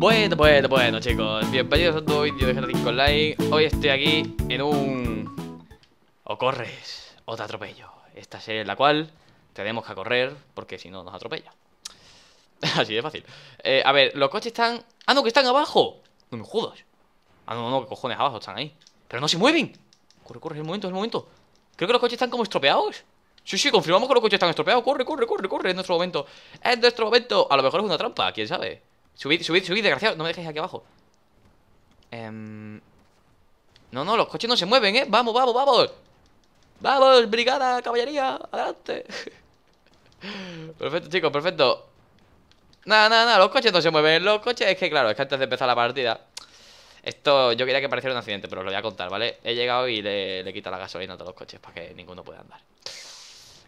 Bueno, bueno, bueno chicos, bienvenidos a otro vídeo de Jardín con Like Hoy estoy aquí en un... O corres, o te atropello Esta es la cual tenemos que correr porque si no nos atropella Así de fácil eh, A ver, los coches están... ¡Ah, no, que están abajo! No me jodas Ah, no, no, que cojones abajo están ahí ¡Pero no se mueven! Corre, corre, es el momento, es el momento Creo que los coches están como estropeados Sí, sí, confirmamos que los coches están estropeados Corre, corre, corre, corre, es nuestro momento Es nuestro momento A lo mejor es una trampa, quién sabe Subid, subid, subid, desgraciado. No me dejéis aquí abajo. Em, no, no, los coches no se mueven, ¿eh? Vamos, vamos, vamos. Vamos, brigada, caballería, adelante. perfecto, chicos, perfecto. Nada, nada, nada, los coches no se mueven. Los coches, es que claro, es que antes de empezar la partida. Esto yo quería que pareciera un accidente, pero lo voy a contar, ¿vale? He llegado y le, he quita la gasolina a todos los coches para que ninguno pueda andar.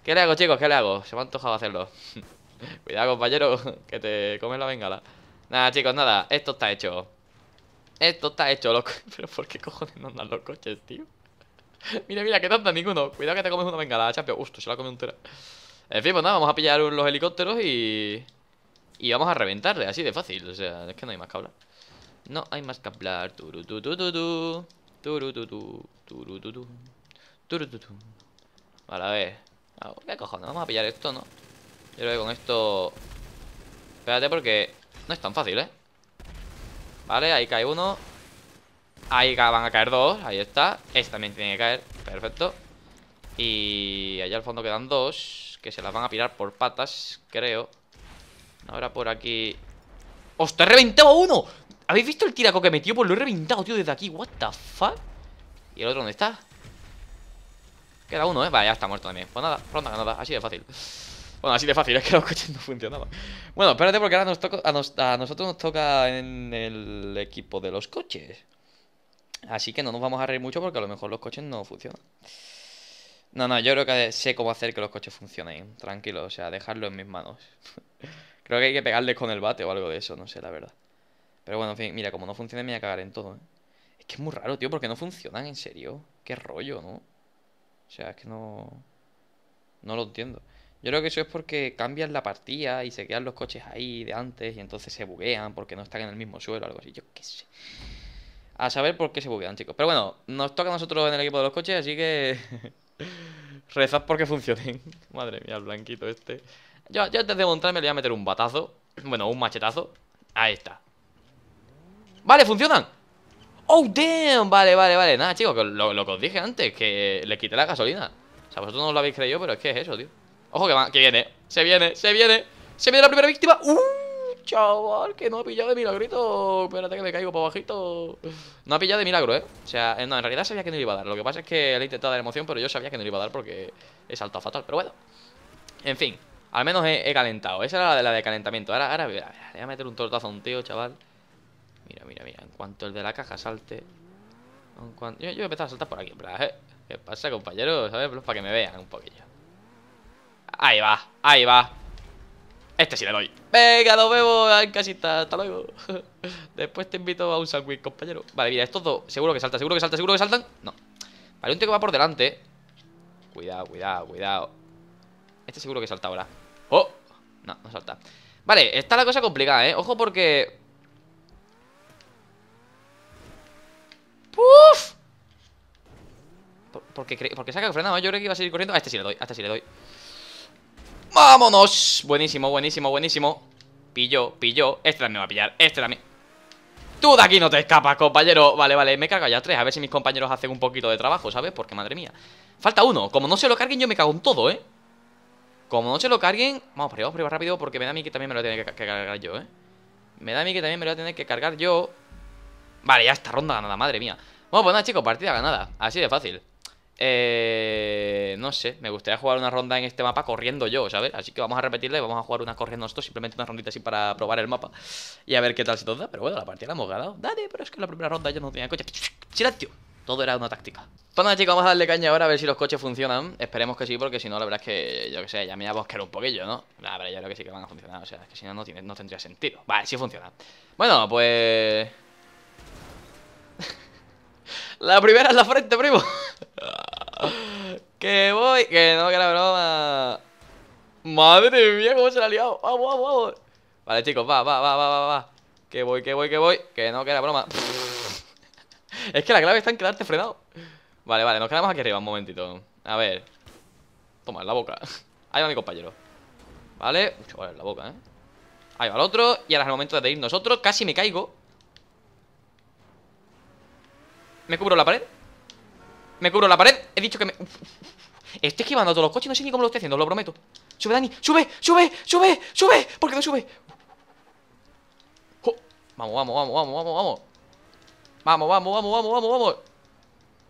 ¿Qué le hago, chicos? ¿Qué le hago? Se me ha antojado hacerlo. Cuidado, compañero, que te comes la bengala. Nada, chicos, nada, esto está hecho Esto está hecho, loco Pero ¿por qué cojones no andan los coches, tío? mira, mira, que no anda ninguno Cuidado que te comes una bengala, champion justo se la comido entera En fin, pues nada, vamos a pillar los helicópteros y... Y vamos a reventarle, así de fácil O sea, es que no hay más que hablar No hay más que hablar Turu, tu, tu, tu, tu. Turu, tu, Turu, Turu, Vale, a ver ah, ¿Qué cojones? Vamos a pillar esto, ¿no? Yo creo que con esto... Espérate porque no es tan fácil, ¿eh? Vale, ahí cae uno Ahí van a caer dos, ahí está Este también tiene que caer, perfecto Y allá al fondo quedan dos Que se las van a pirar por patas, creo Ahora por aquí ¡Hostia, he reventado uno! ¿Habéis visto el tiraco que metió? Pues lo he reventado, tío, desde aquí What the fuck ¿Y el otro dónde está? Queda uno, ¿eh? vaya ya está muerto también Pues nada, ronda nada así de fácil bueno, así de fácil, es que los coches no funcionaban. Bueno, espérate porque ahora a, nosotros nos toca en el equipo de los coches. Así que no nos vamos a reír mucho porque a lo mejor los coches no funcionan. No, no, yo creo que sé cómo hacer que los coches funcionen. Tranquilo, o sea, dejarlo en mis manos. creo que hay que pegarles con el bate o algo de eso, no sé, la verdad. Pero bueno, en fin, mira, como no funciona me voy a cagar en todo, ¿eh? Es que es muy raro, tío, porque no funcionan, en serio. Qué rollo, ¿no? O sea, es que no... No lo entiendo. Yo creo que eso es porque cambian la partida y se quedan los coches ahí de antes y entonces se buguean porque no están en el mismo suelo o algo así. Yo qué sé. A saber por qué se buguean, chicos. Pero bueno, nos toca a nosotros en el equipo de los coches, así que. Rezad porque funcionen. Madre mía, el blanquito este. Yo, antes de montarme le voy a meter un batazo. Bueno, un machetazo. Ahí está. Vale, funcionan. Oh, damn. Vale, vale, vale. Nada, chicos, lo, lo que os dije antes, que le quité la gasolina. O sea, vosotros no lo habéis creído, pero es que es eso, tío. Ojo que, va, que viene. Se viene, se viene. Se viene la primera víctima. ¡Uh! Chaval, que no ha pillado de milagrito. Espérate que me caigo para bajito. No ha pillado de milagro, ¿eh? O sea, eh, no, en realidad sabía que no le iba a dar. Lo que pasa es que le he intentado dar emoción, pero yo sabía que no le iba a dar porque he saltado fatal. Pero bueno. En fin. Al menos he, calentado. Esa era la de, calentamiento. Ahora, ahora, voy a meter un tortazo a un tío, chaval. Mira, mira, mira. En cuanto el de la caja salte. yo, he empezado a saltar por aquí, ¿eh? ¿Qué pasa, compañeros? ¿Sabes? Para que me vean un poquillo. Ahí va, ahí va Este sí le doy Venga, nos vemos en casita, hasta luego Después te invito a un sandwich, compañero Vale, mira, estos dos, seguro que salta, seguro que salta, seguro que saltan No, vale, un tío que va por delante Cuidado, cuidado, cuidado Este seguro que salta ahora Oh, no, no salta Vale, está la cosa complicada, eh Ojo porque... ¡Puf! Porque, porque saca el frenado, ¿eh? yo creo que iba a seguir corriendo A este sí le doy, a este sí le doy ¡Vámonos! Buenísimo, buenísimo, buenísimo Pillo, pillo Este también va a pillar, este también Tú de aquí no te escapas, compañero Vale, vale, me cago ya tres A ver si mis compañeros hacen un poquito de trabajo, ¿sabes? Porque, madre mía Falta uno Como no se lo carguen, yo me cago en todo, ¿eh? Como no se lo carguen Vamos para rápido Porque me da a mí que también me lo voy que cargar yo, ¿eh? Me da a mí que también me lo voy a tener que cargar yo Vale, ya está ronda ganada, madre mía Bueno, pues nada, chicos, partida ganada Así de fácil eh, no sé, me gustaría jugar una ronda en este mapa corriendo yo, ¿sabes? Así que vamos a repetirle vamos a jugar una corriendo nosotros, simplemente una rondita así para probar el mapa y a ver qué tal se nos da. Pero bueno, la partida la hemos ganado. Dale, pero es que la primera ronda yo no tenía coche. ¡Silencio! Todo era una táctica. Pues nada, chicos, vamos a darle caña ahora a ver si los coches funcionan. Esperemos que sí, porque si no, la verdad es que, yo que sé, ya me voy a buscar un poquillo, ¿no? La verdad, yo creo que sí que van a funcionar. O sea, es que si no, no, tendría sentido. Vale, sí funciona. Bueno, pues. la primera es la frente, primo que voy, que no, que era broma. Madre mía, cómo se la ha liado. Vamos, vamos, vamos. Vale, chicos, va, va, va, va, va, va. Que voy, que voy, que voy. Que no, que era broma. es que la clave está en quedarte frenado. Vale, vale, nos quedamos aquí arriba un momentito. A ver. Toma, en la boca. Ahí va mi compañero. Vale. Uy, en la boca, eh. Ahí va el otro. Y ahora es el momento de ir nosotros. Casi me caigo. Me cubro la pared. Me cubro la pared. He dicho que me... Estoy esquivando a todos los coches. No sé ni cómo lo estoy haciendo, lo prometo. Sube, Dani. Sube, sube, sube, sube. ¿Por qué no sube? Vamos, vamos, vamos, vamos, vamos, vamos. Vamos, vamos, vamos, vamos, vamos, vamos.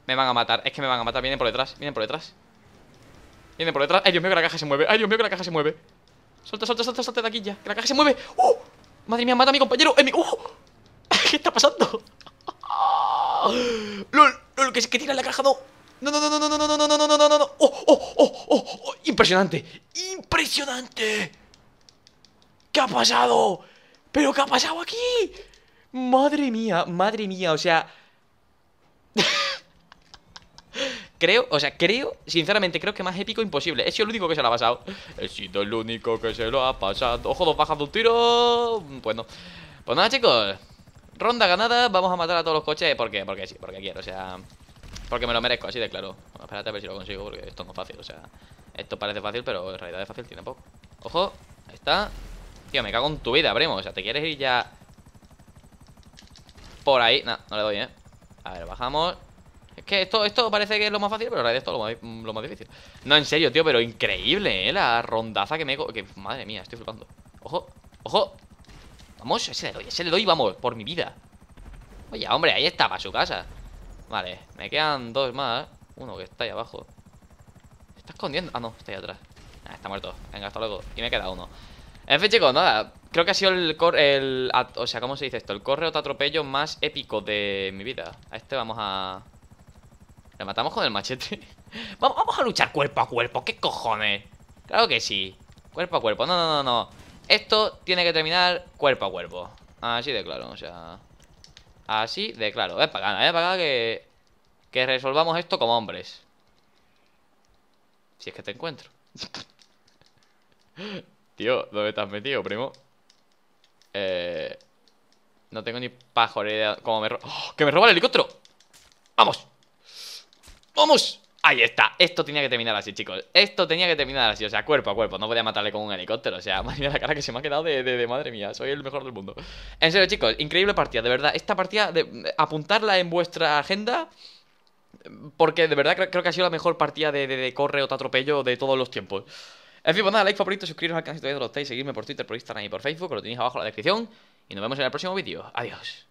Me van a matar. Es que me van a matar. Vienen por detrás. Vienen por detrás. Vienen por detrás. Ay, Dios mío, que la caja se mueve. Ay, Dios mío, que la caja se mueve. Suelta, suelta, suelta, suelta de aquí ya. Que la caja se mueve. ¡Uh! Madre mía, mata a mi compañero. mi... ¡Uh! ¿Qué está pasando? ¡Lol! que que tira la caja, no. No, no, no, no, no, no, no, no, no, no, no, no, Oh, oh, oh, oh, oh. Impresionante. Impresionante. ¿Qué ha pasado? ¿Pero qué ha pasado aquí? Madre mía, madre mía, o sea... creo, o sea, creo, sinceramente, creo que más épico imposible. es sido el único que se lo ha pasado. He sido el único que se lo ha pasado. Ojo, dos bajas de un tiro. Bueno, pues nada, chicos. Ronda ganada, vamos a matar a todos los coches. ¿Por qué? Porque sí, porque quiero, o sea... Porque me lo merezco, así de claro. espérate a ver si lo consigo, porque esto no es fácil. O sea, esto parece fácil, pero en realidad es fácil, tiene poco. Ojo, ahí está. Tío, me cago en tu vida, primo. O sea, ¿te quieres ir ya por ahí? No, no le doy, ¿eh? A ver, bajamos. Es que esto, esto parece que es lo más fácil, pero en realidad esto es lo más, lo más difícil. No, en serio, tío, pero increíble, ¿eh? La rondaza que me... madre mía, estoy flipando. Ojo, ojo. Vamos, ese le doy, ese le doy, vamos, por mi vida. Oye, hombre, ahí estaba su casa. Vale, me quedan dos más. Uno que está ahí abajo. ¿Se está escondiendo? Ah, no, está ahí atrás. Ah, está muerto. Venga, hasta luego. Y me queda uno. En fin, chicos, nada. Creo que ha sido el, cor el O sea, ¿cómo se dice esto? El correo te atropello más épico de mi vida. A este vamos a... ¿Le matamos con el machete? vamos, vamos a luchar cuerpo a cuerpo. ¿Qué cojones? Claro que sí. Cuerpo a cuerpo. No, no, no, no. Esto tiene que terminar cuerpo a cuerpo. Así de claro, o sea... Así de claro. Es para ganar, es para que, que resolvamos esto como hombres. Si es que te encuentro. Tío, ¿dónde estás metido, primo? Eh... No tengo ni paja cómo me ¡Oh! ¡Que me roba el helicóptero! ¡Vamos! ¡Vamos! Ahí está, esto tenía que terminar así, chicos. Esto tenía que terminar así, o sea, cuerpo a cuerpo. No podía matarle con un helicóptero, o sea, madre mía, la cara que se me ha quedado de, madre mía, soy el mejor del mundo. En serio, chicos, increíble partida, de verdad. Esta partida, de, apuntarla en vuestra agenda. Porque de verdad creo, que ha sido la mejor partida de, de corre o te atropello de todos los tiempos. En fin, pues nada, like, favorito, suscribiros al canal si todavía no lo estáis, seguirme por Twitter, por Instagram y por Facebook, lo tenéis abajo en la descripción. Y nos vemos en el próximo vídeo. Adiós.